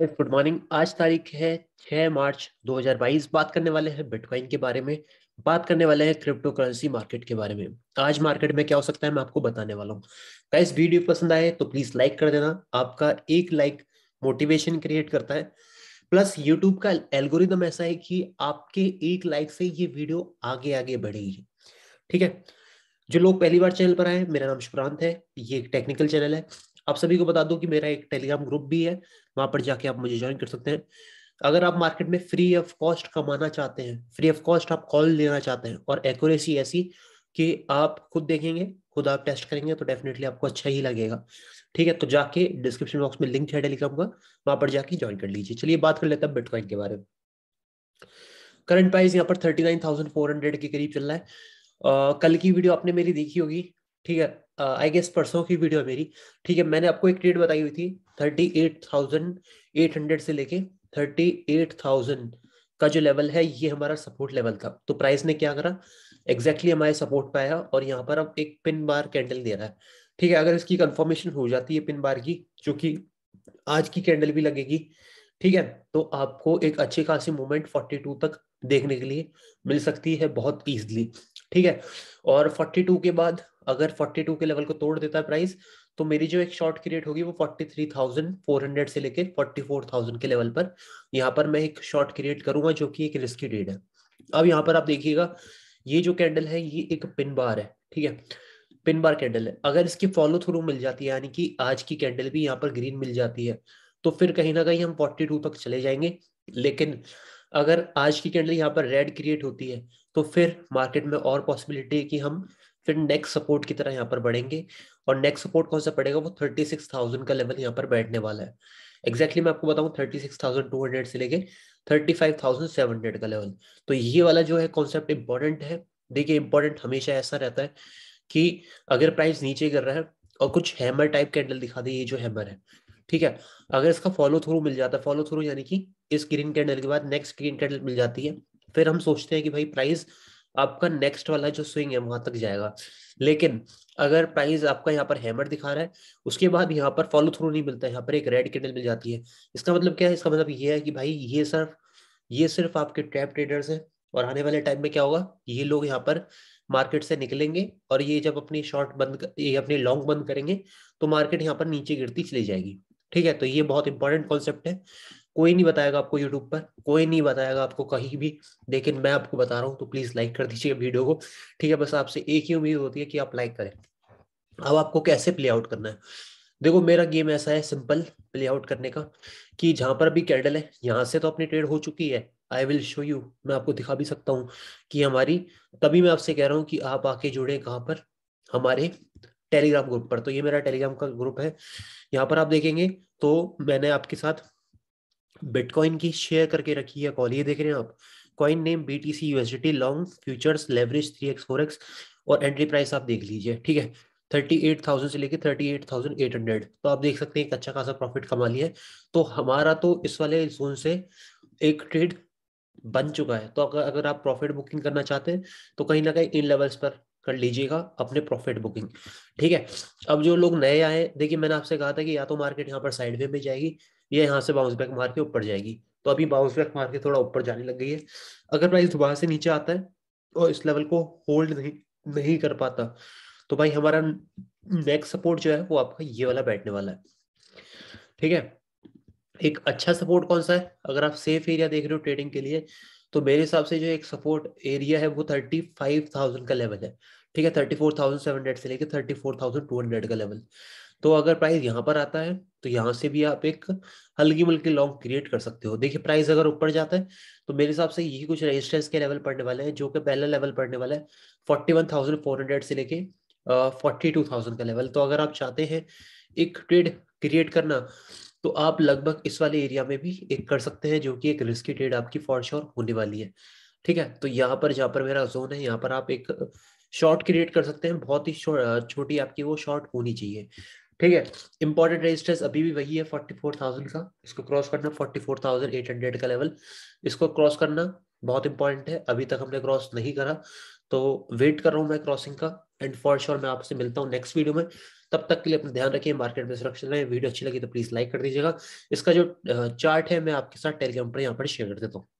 good morning आज तारीख है 6 मार्च 2022 बात करने वाले हैं बिटकॉइन के बारे में बात करने वाले हैं क्रिप्टो करेंसी मार्केट के बारे में आज मार्केट में क्या हो सकता है मैं आपको बताने वाला हूँ गाइस वीडियो पसंद आए तो प्लीज लाइक कर देना आपका एक लाइक मोटिवेशन क्रिएट करता है प्लस यूट्यूब का एल्गोरिदम ऐसा है कि आपके एक लाइक से ये वीडियो आगे आगे बढ़ेगी ठीक है जो लोग पहली बार चैनल पर आए मेरा नाम शुभ्रांत है ये एक टेक्निकल चैनल है आप सभी को बता दूं कि मेरा एक टेलीग्राम ग्रुप भी है वहां पर जाके आप मुझे ज्वाइन कर सकते हैं अगर आप मार्केट में फ्री ऑफ कॉस्ट कमाना चाहते हैं फ्री ऑफ कॉस्ट आप कॉल लेना चाहते हैं और एक्यूरेसी ऐसी कि आप खुद देखेंगे खुद आप टेस्ट करेंगे तो डेफिनेटली आपको अच्छा ही लगेगा ठीक है तो जाके डिस्क्रिप्शन बॉक्स में लिंक है टेलीग्राम का वहां पर जाके ज्वाइन कर लीजिए चलिए बात कर लेते हैं बिटकॉइन के बारे में करंट प्राइस यहाँ पर thirty nine thousand four hundred के करीब चल रहा है कल की वीडियो आपने मेरी देखी होगी ठीक है आई uh, गेस परसों की वीडियो है मेरी ठीक है मैंने आपको एक रेट बताई हुई थी thirty eight thousand eight hundred से लेके थर्टी एट थाउजेंड का जो लेवल है ये हमारा सपोर्ट लेवल था तो प्राइस ने क्या करा एग्जैक्टली exactly हमारे सपोर्ट पे आया और यहाँ पर अब एक पिन बार कैंडल दे रहा है ठीक है अगर इसकी कंफर्मेशन हो जाती है पिन बार की जो कि आज की कैंडल भी लगेगी ठीक है तो आपको एक अच्छी खासी मूवमेंट 42 तक देखने के लिए मिल सकती है बहुत ईजिली ठीक है और 42 के बाद अगर 42 के लेवल को तोड़ देता है प्राइस तो मेरी जो एक शॉर्ट क्रिएट होगी वो 43,400 से लेकर 44,000 के लेवल पर यहाँ पर मैं एक शॉर्ट क्रिएट करूंगा जो कि एक रिस्की ट्रेड है अब यहाँ पर आप देखिएगा ये जो कैंडल है ये एक पिन बार है ठीक है पिन बार कैंडल है अगर इसकी फॉलो थ्रू मिल जाती है यानी कि आज की कैंडल भी यहाँ पर ग्रीन मिल जाती है तो फिर कहीं ना कहीं हम 42 तक चले जाएंगे लेकिन अगर आज की कैंडल यहाँ पर रेड क्रिएट होती है तो फिर मार्केट में और पॉसिबिलिटी है कि हम फिर नेक्स्ट सपोर्ट की तरह यहाँ पर बढ़ेंगे और नेक्स्ट सपोर्ट कौन सा पड़ेगा वो थर्टी सिक्स थाउजेंड का लेवल यहाँ पर बैठने वाला है एग्जैक्टली exactly मैं आपको बताऊँ thirty six thousand two hundred से लेके thirty five thousand seven hundred का लेवल तो ये वाला जो है कॉन्सेप्ट इंपॉर्टेंट है देखिए इंपॉर्टेंट हमेशा ऐसा रहता है कि अगर प्राइस नीचे कर रहा है और कुछ हैमर टाइप कैंडल दिखा दे ये जो हैमर है ठीक है अगर इसका फॉलो थ्रू मिल जाता है फॉलो थ्रू यानी कि इस ग्रीन कैंडल के बाद नेक्स्ट ग्रीन कैंडल मिल जाती है फिर हम सोचते हैं कि भाई प्राइस आपका नेक्स्ट वाला जो स्विंग है वहां तक जाएगा लेकिन अगर प्राइस आपका यहाँ पर हैमर दिखा रहा है उसके बाद यहाँ पर फॉलो थ्रू नहीं मिलता है यहाँ पर एक रेड कैंडल मिल जाती है इसका मतलब क्या है इसका मतलब ये है कि भाई ये सिर्फ ये सिर्फ आपके ट्रैप ट्रेडर्स हैं और आने वाले टाइम में क्या होगा ये लोग यहाँ पर मार्केट से निकलेंगे और ये जब अपनी शॉर्ट बंद ये अपनी लॉन्ग बंद करेंगे तो मार्केट यहाँ पर नीचे गिरती चली जाएगी ठीक है तो ये बहुत इंपॉर्टेंट कॉन्सेप्ट है कोई नहीं बताएगा आपको यूट्यूब पर कोई नहीं बताएगा आपको कहीं भी लेकिन मैं आपको बता रहा हूँ तो प्लीज लाइक कर दीजिए वीडियो को ठीक है बस आपसे एक ही उम्मीद होती है कि आप लाइक करें अब आपको कैसे प्ले आउट करना है देखो मेरा गेम ऐसा है सिंपल प्ले आउट करने का कि जहां पर भी कैंडल है यहाँ से तो अपनी ट्रेड हो चुकी है आई विल शो यू मैं आपको दिखा भी सकता हूँ कि हमारी तभी मैं आपसे कह रहा हूँ कि आप आके जुड़े कहाँ पर हमारे टेलीग्राम ग्रुप पर तो ये मेरा टेलीग्राम का ग्रुप है यहाँ पर आप देखेंगे तो मैंने आपके साथ बिटकॉइन की शेयर करके रखी है कॉल ये देख रहे हैं आप coin name B T C USD long futures leverage three x four x और एंट्री प्राइस आप देख लीजिए ठीक है थर्टी एट थाउजेंड से लेके thirty eight thousand eight hundred तो आप देख सकते हैं एक अच्छा खासा प्रॉफिट कमा लिया है तो हमारा तो इस वाले जोन से एक ट्रेड बन चुका है तो अगर अगर आप प्रॉफिट बुकिंग करना चाहते हैं तो कहीं ना कहीं इन लेवल्स पर कर लीजिएगा अपने प्रॉफिट बुकिंग ठीक है अब जो लोग नए आए देखिए मैंने आपसे कहा था कि या तो मार्केट यहाँ पर साइडवे में जाएगी ये यहाँ से बाउंस बैक मार के ऊपर जाएगी तो अभी बाउंस बैक मार के थोड़ा ऊपर जाने लग गई है अगर प्राइस दोबारा से नीचे आता है और इस लेवल को होल्ड नहीं नहीं कर पाता तो भाई हमारा नेक्स्ट सपोर्ट जो है वो आपका ये वाला बैठने वाला है ठीक है एक अच्छा सपोर्ट कौन सा है अगर आप सेफ एरिया देख रहे हो ट्रेडिंग के लिए तो मेरे हिसाब से जो एक सपोर्ट एरिया है वो थर्टी फाइव थाउजेंड का लेवल है ठीक है thirty four thousand seven hundred से लेकर thirty four thousand two hundred का लेवल तो अगर प्राइस यहाँ पर आता है तो यहाँ से भी आप एक हल्की मुल्की लॉन्ग क्रिएट कर सकते हो देखिए प्राइस अगर ऊपर जाता है तो मेरे हिसाब से यही कुछ रेजिस्टेंस के लेवल पड़ने वाले हैं जो कि पहला लेवल पड़ने वाला है forty one thousand four hundred से लेके फोर्टी टू थाउजेंड का लेवल तो अगर आप चाहते हैं एक ट्रेड क्रिएट करना तो आप लगभग इस वाले एरिया में भी एक कर सकते हैं जो कि एक रिस्की ट्रेड आपकी फॉर श्योर होने वाली है ठीक है तो यहाँ पर जहाँ पर मेरा जोन है यहाँ पर आप एक शॉर्ट क्रिएट कर सकते हैं बहुत ही छोटी आपकी वो शॉर्ट होनी चाहिए ठीक है इंपॉर्टेंट रजिस्टर्स अभी भी वही है फोर्टी फोर थाउजेंड का इसको क्रॉस करना forty four thousand eight hundred का लेवल इसको क्रॉस करना बहुत इंपॉर्टेंट है अभी तक हमने क्रॉस नहीं करा तो वेट कर रहा हूँ मैं क्रॉसिंग का एंड फॉर श्योर मैं आपसे मिलता हूँ नेक्स्ट वीडियो में तब तक के लिए अपना ध्यान रखिए मार्केट में सुरक्षित रहें वीडियो अच्छी लगी तो प्लीज लाइक कर दीजिएगा इसका जो चार्ट है मैं आपके साथ टेलीग्राम पर यहाँ पर शेयर कर देता हूँ